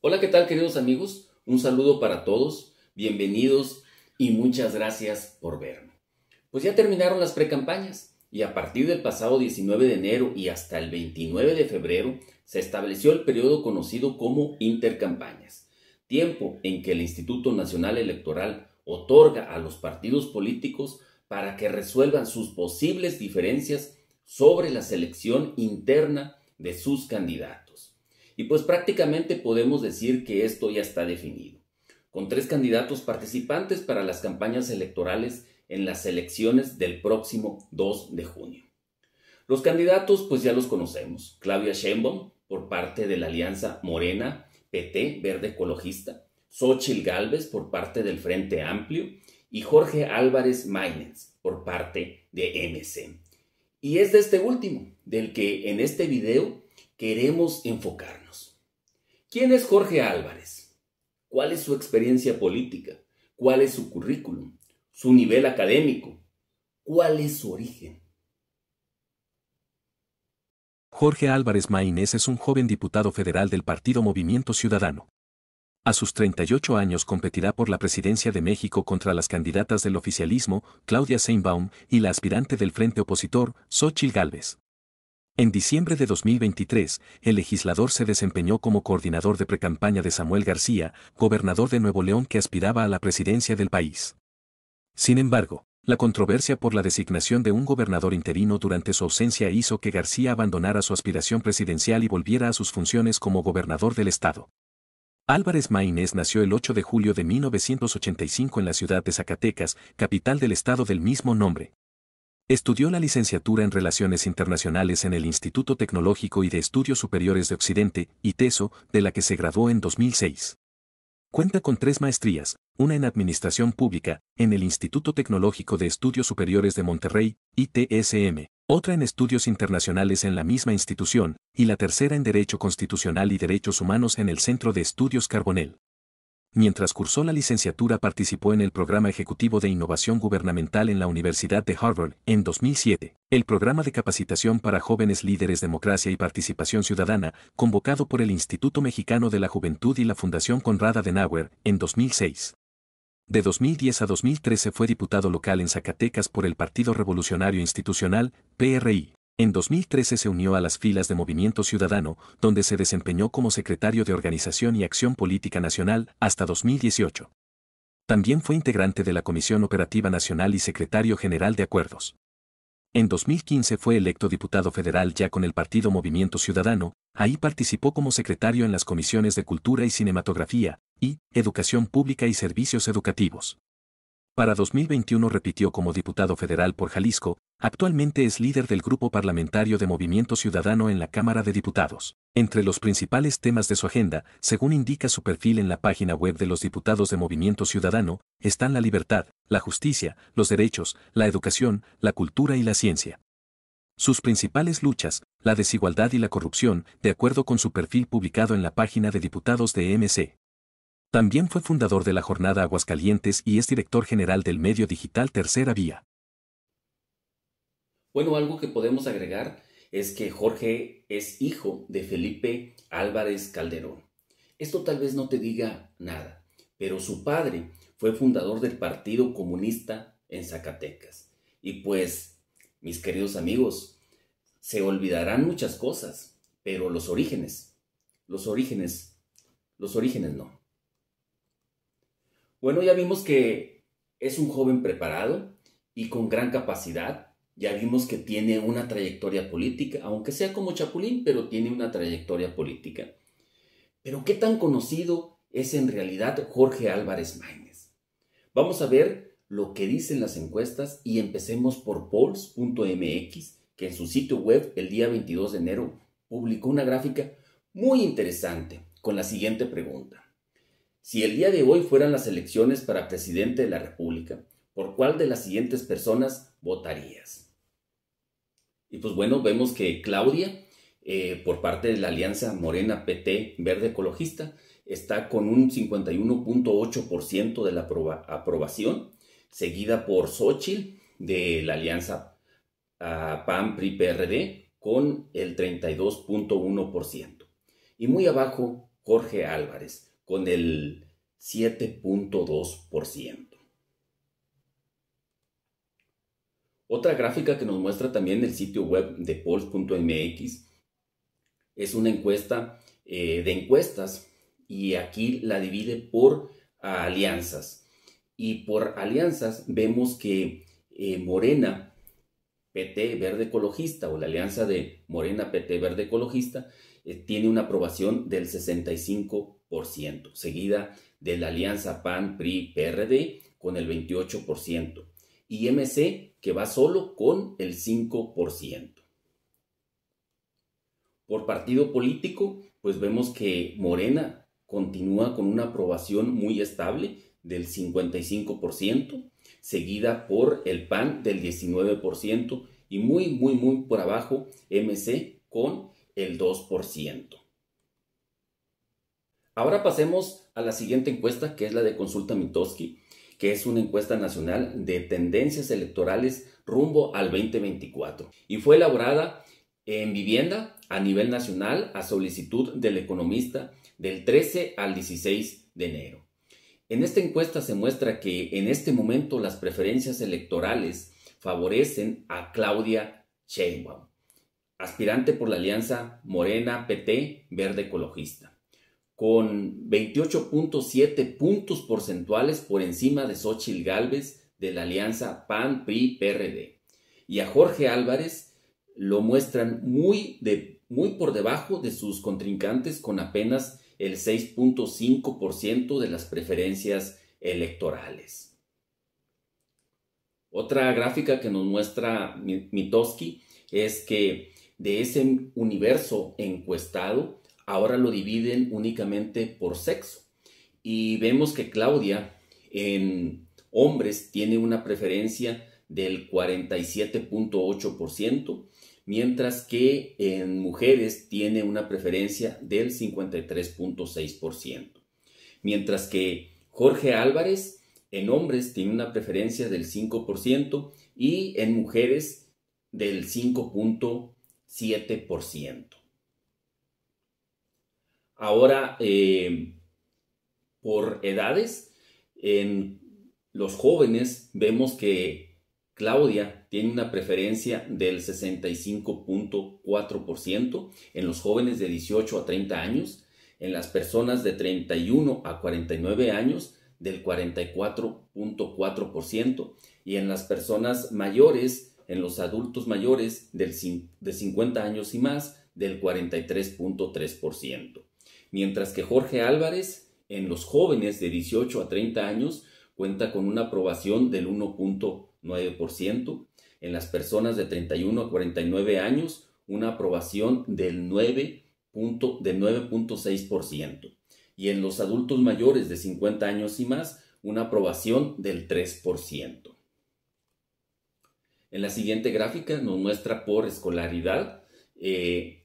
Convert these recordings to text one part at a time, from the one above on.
Hola, ¿qué tal queridos amigos? Un saludo para todos, bienvenidos y muchas gracias por verme. Pues ya terminaron las precampañas y a partir del pasado 19 de enero y hasta el 29 de febrero se estableció el periodo conocido como intercampañas, tiempo en que el Instituto Nacional Electoral otorga a los partidos políticos para que resuelvan sus posibles diferencias sobre la selección interna de sus candidatos. Y pues prácticamente podemos decir que esto ya está definido, con tres candidatos participantes para las campañas electorales en las elecciones del próximo 2 de junio. Los candidatos pues ya los conocemos, Claudia Sheinbaum por parte de la Alianza Morena, PT Verde Ecologista, Xochil Gálvez por parte del Frente Amplio y Jorge Álvarez Maynes, por parte de MC. Y es de este último, del que en este video queremos enfocar. ¿Quién es Jorge Álvarez? ¿Cuál es su experiencia política? ¿Cuál es su currículum? ¿Su nivel académico? ¿Cuál es su origen? Jorge Álvarez Maínez es un joven diputado federal del Partido Movimiento Ciudadano. A sus 38 años competirá por la presidencia de México contra las candidatas del oficialismo, Claudia Seinbaum, y la aspirante del frente opositor, Xochil Gálvez. En diciembre de 2023, el legislador se desempeñó como coordinador de precampaña de Samuel García, gobernador de Nuevo León que aspiraba a la presidencia del país. Sin embargo, la controversia por la designación de un gobernador interino durante su ausencia hizo que García abandonara su aspiración presidencial y volviera a sus funciones como gobernador del estado. Álvarez Maínez nació el 8 de julio de 1985 en la ciudad de Zacatecas, capital del estado del mismo nombre. Estudió la licenciatura en Relaciones Internacionales en el Instituto Tecnológico y de Estudios Superiores de Occidente, ITESO, de la que se graduó en 2006. Cuenta con tres maestrías, una en Administración Pública, en el Instituto Tecnológico de Estudios Superiores de Monterrey, ITSM, otra en Estudios Internacionales en la misma institución, y la tercera en Derecho Constitucional y Derechos Humanos en el Centro de Estudios Carbonell. Mientras cursó la licenciatura participó en el Programa Ejecutivo de Innovación Gubernamental en la Universidad de Harvard en 2007, el Programa de Capacitación para Jóvenes Líderes Democracia y Participación Ciudadana, convocado por el Instituto Mexicano de la Juventud y la Fundación de Adenauer en 2006. De 2010 a 2013 fue diputado local en Zacatecas por el Partido Revolucionario Institucional, PRI. En 2013 se unió a las filas de Movimiento Ciudadano, donde se desempeñó como secretario de Organización y Acción Política Nacional hasta 2018. También fue integrante de la Comisión Operativa Nacional y secretario general de Acuerdos. En 2015 fue electo diputado federal ya con el partido Movimiento Ciudadano, ahí participó como secretario en las comisiones de Cultura y Cinematografía, y Educación Pública y Servicios Educativos. Para 2021 repitió como diputado federal por Jalisco, Actualmente es líder del grupo parlamentario de Movimiento Ciudadano en la Cámara de Diputados. Entre los principales temas de su agenda, según indica su perfil en la página web de los diputados de Movimiento Ciudadano, están la libertad, la justicia, los derechos, la educación, la cultura y la ciencia. Sus principales luchas, la desigualdad y la corrupción, de acuerdo con su perfil publicado en la página de diputados de MC. También fue fundador de la Jornada Aguascalientes y es director general del medio digital Tercera Vía. Bueno, algo que podemos agregar es que Jorge es hijo de Felipe Álvarez Calderón. Esto tal vez no te diga nada, pero su padre fue fundador del Partido Comunista en Zacatecas. Y pues, mis queridos amigos, se olvidarán muchas cosas, pero los orígenes, los orígenes, los orígenes no. Bueno, ya vimos que es un joven preparado y con gran capacidad ya vimos que tiene una trayectoria política, aunque sea como Chapulín, pero tiene una trayectoria política. Pero ¿qué tan conocido es en realidad Jorge Álvarez Maínez? Vamos a ver lo que dicen las encuestas y empecemos por polls.mx, que en su sitio web el día 22 de enero publicó una gráfica muy interesante con la siguiente pregunta. Si el día de hoy fueran las elecciones para presidente de la República, ¿por cuál de las siguientes personas votarías? Y pues bueno, vemos que Claudia, eh, por parte de la Alianza Morena PT Verde Ecologista, está con un 51.8% de la aprobación, seguida por Xochitl de la Alianza ah, PAN-PRI-PRD con el 32.1%. Y muy abajo, Jorge Álvarez con el 7.2%. Otra gráfica que nos muestra también el sitio web de polls.mx es una encuesta eh, de encuestas y aquí la divide por alianzas. Y por alianzas vemos que eh, Morena, PT Verde Ecologista o la alianza de Morena, PT Verde Ecologista eh, tiene una aprobación del 65%, seguida de la alianza PAN, PRI, PRD con el 28% y MC que va solo con el 5%. Por partido político, pues vemos que Morena continúa con una aprobación muy estable del 55%, seguida por el PAN del 19% y muy, muy, muy por abajo MC con el 2%. Ahora pasemos a la siguiente encuesta, que es la de Consulta Mitoski, que es una encuesta nacional de tendencias electorales rumbo al 2024 y fue elaborada en vivienda a nivel nacional a solicitud del economista del 13 al 16 de enero. En esta encuesta se muestra que en este momento las preferencias electorales favorecen a Claudia Sheinbaum, aspirante por la alianza Morena PT Verde Ecologista con 28.7 puntos porcentuales por encima de Xochitl Galvez de la alianza PAN-PRI-PRD. Y a Jorge Álvarez lo muestran muy, muy por debajo de sus contrincantes con apenas el 6.5% de las preferencias electorales. Otra gráfica que nos muestra Mitoski es que de ese universo encuestado, ahora lo dividen únicamente por sexo. Y vemos que Claudia en hombres tiene una preferencia del 47.8%, mientras que en mujeres tiene una preferencia del 53.6%. Mientras que Jorge Álvarez en hombres tiene una preferencia del 5% y en mujeres del 5.7%. Ahora, eh, por edades, en los jóvenes vemos que Claudia tiene una preferencia del 65.4% en los jóvenes de 18 a 30 años, en las personas de 31 a 49 años del 44.4% y en las personas mayores, en los adultos mayores de 50 años y más, del 43.3% mientras que Jorge Álvarez en los jóvenes de 18 a 30 años cuenta con una aprobación del 1.9%, en las personas de 31 a 49 años una aprobación del 9.6% y en los adultos mayores de 50 años y más una aprobación del 3%. En la siguiente gráfica nos muestra por escolaridad eh,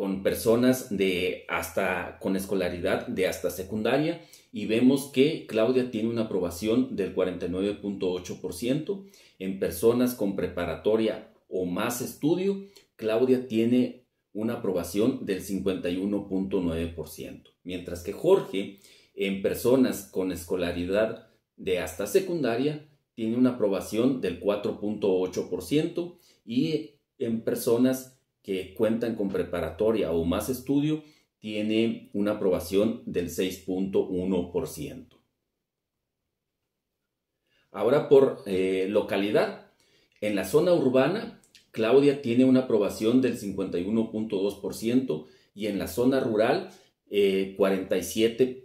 con personas de hasta con escolaridad de hasta secundaria y vemos que Claudia tiene una aprobación del 49.8%. En personas con preparatoria o más estudio, Claudia tiene una aprobación del 51.9%, mientras que Jorge en personas con escolaridad de hasta secundaria tiene una aprobación del 4.8% y en personas cuentan con preparatoria o más estudio tiene una aprobación del 6.1%. Ahora por eh, localidad. En la zona urbana, Claudia tiene una aprobación del 51.2% y en la zona rural 47.8%.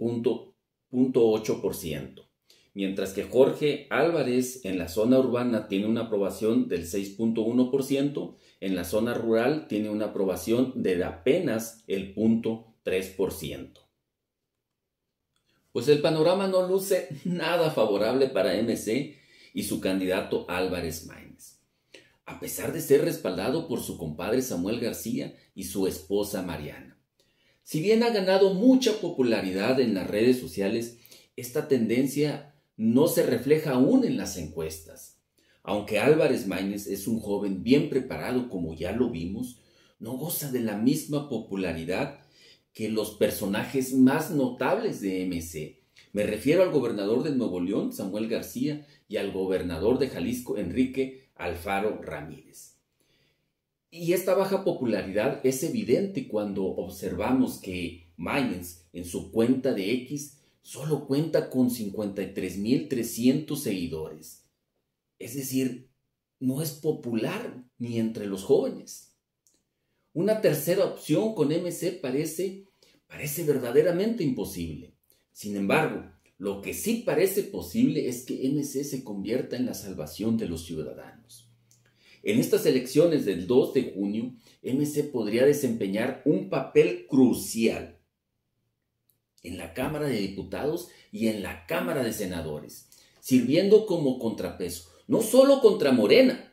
Eh, mientras que Jorge Álvarez en la zona urbana tiene una aprobación del 6.1%, en la zona rural tiene una aprobación de apenas el 0.3%. Pues el panorama no luce nada favorable para MC y su candidato Álvarez Maínez. A pesar de ser respaldado por su compadre Samuel García y su esposa Mariana. Si bien ha ganado mucha popularidad en las redes sociales, esta tendencia no se refleja aún en las encuestas. Aunque Álvarez Maínez es un joven bien preparado, como ya lo vimos, no goza de la misma popularidad que los personajes más notables de MC. Me refiero al gobernador de Nuevo León, Samuel García, y al gobernador de Jalisco, Enrique Alfaro Ramírez. Y esta baja popularidad es evidente cuando observamos que Maynes en su cuenta de X solo cuenta con 53.300 seguidores. Es decir, no es popular ni entre los jóvenes. Una tercera opción con MC parece, parece verdaderamente imposible. Sin embargo, lo que sí parece posible es que MC se convierta en la salvación de los ciudadanos. En estas elecciones del 2 de junio, MC podría desempeñar un papel crucial en la Cámara de Diputados y en la Cámara de Senadores, sirviendo como contrapeso, no solo contra Morena,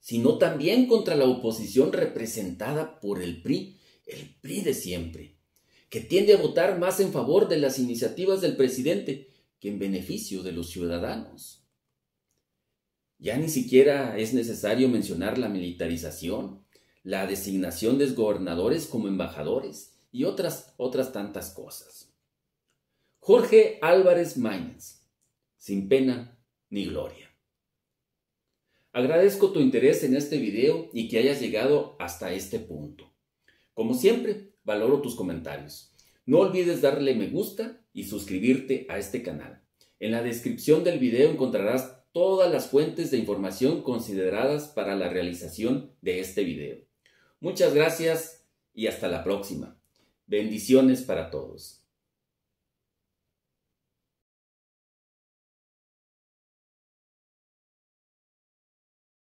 sino también contra la oposición representada por el PRI, el PRI de siempre, que tiende a votar más en favor de las iniciativas del presidente que en beneficio de los ciudadanos. Ya ni siquiera es necesario mencionar la militarización, la designación de gobernadores como embajadores, y otras, otras tantas cosas. Jorge Álvarez Mañez, sin pena ni gloria. Agradezco tu interés en este video y que hayas llegado hasta este punto. Como siempre, valoro tus comentarios. No olvides darle me gusta y suscribirte a este canal. En la descripción del video encontrarás todas las fuentes de información consideradas para la realización de este video. Muchas gracias y hasta la próxima. Bendiciones para todos.